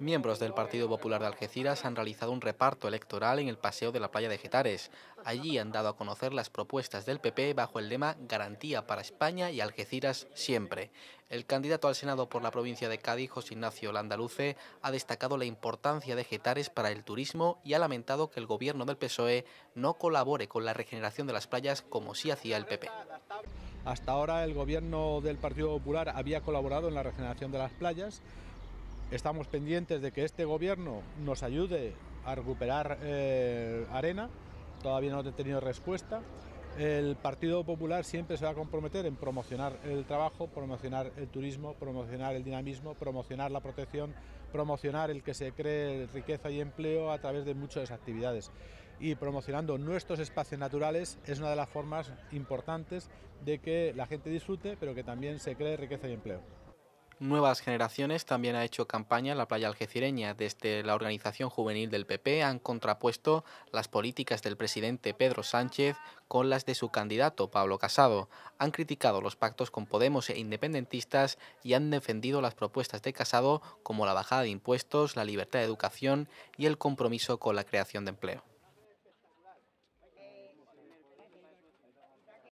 Miembros del Partido Popular de Algeciras han realizado un reparto electoral en el Paseo de la Playa de Getares. Allí han dado a conocer las propuestas del PP bajo el lema Garantía para España y Algeciras siempre. El candidato al Senado por la provincia de Cádiz, José Ignacio Landaluce, ha destacado la importancia de Getares para el turismo y ha lamentado que el gobierno del PSOE no colabore con la regeneración de las playas como sí hacía el PP. Hasta ahora el gobierno del Partido Popular había colaborado en la regeneración de las playas, Estamos pendientes de que este gobierno nos ayude a recuperar eh, arena, todavía no he tenido respuesta. El Partido Popular siempre se va a comprometer en promocionar el trabajo, promocionar el turismo, promocionar el dinamismo, promocionar la protección, promocionar el que se cree riqueza y empleo a través de muchas actividades. Y promocionando nuestros espacios naturales es una de las formas importantes de que la gente disfrute, pero que también se cree riqueza y empleo. Nuevas Generaciones también ha hecho campaña en la playa algecireña. Desde la organización juvenil del PP han contrapuesto las políticas del presidente Pedro Sánchez con las de su candidato Pablo Casado. Han criticado los pactos con Podemos e independentistas y han defendido las propuestas de Casado como la bajada de impuestos, la libertad de educación y el compromiso con la creación de empleo.